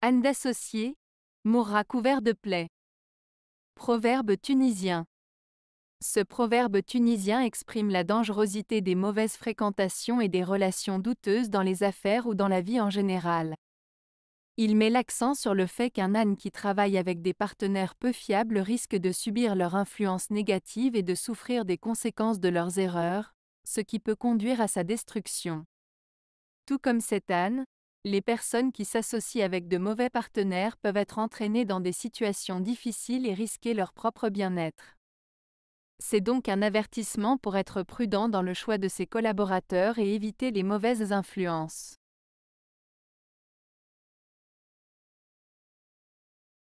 Anne d'associé mourra couvert de plaies. Proverbe tunisien. Ce proverbe tunisien exprime la dangerosité des mauvaises fréquentations et des relations douteuses dans les affaires ou dans la vie en général. Il met l'accent sur le fait qu'un âne qui travaille avec des partenaires peu fiables risque de subir leur influence négative et de souffrir des conséquences de leurs erreurs, ce qui peut conduire à sa destruction. Tout comme cet âne, les personnes qui s'associent avec de mauvais partenaires peuvent être entraînées dans des situations difficiles et risquer leur propre bien-être. C'est donc un avertissement pour être prudent dans le choix de ses collaborateurs et éviter les mauvaises influences.